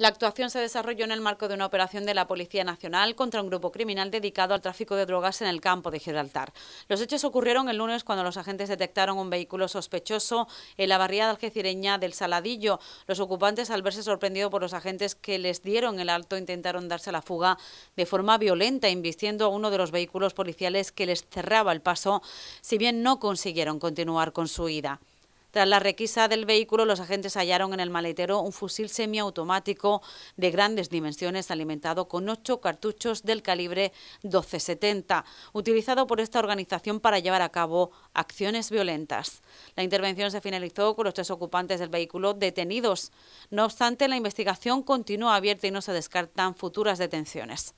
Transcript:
La actuación se desarrolló en el marco de una operación de la Policía Nacional contra un grupo criminal dedicado al tráfico de drogas en el campo de Gibraltar. Los hechos ocurrieron el lunes cuando los agentes detectaron un vehículo sospechoso en la barriada algecireña del Saladillo. Los ocupantes, al verse sorprendidos por los agentes que les dieron el alto, intentaron darse la fuga de forma violenta, invistiendo a uno de los vehículos policiales que les cerraba el paso, si bien no consiguieron continuar con su huida. Tras la requisa del vehículo, los agentes hallaron en el maletero un fusil semiautomático de grandes dimensiones alimentado con ocho cartuchos del calibre 1270, utilizado por esta organización para llevar a cabo acciones violentas. La intervención se finalizó con los tres ocupantes del vehículo detenidos. No obstante, la investigación continúa abierta y no se descartan futuras detenciones.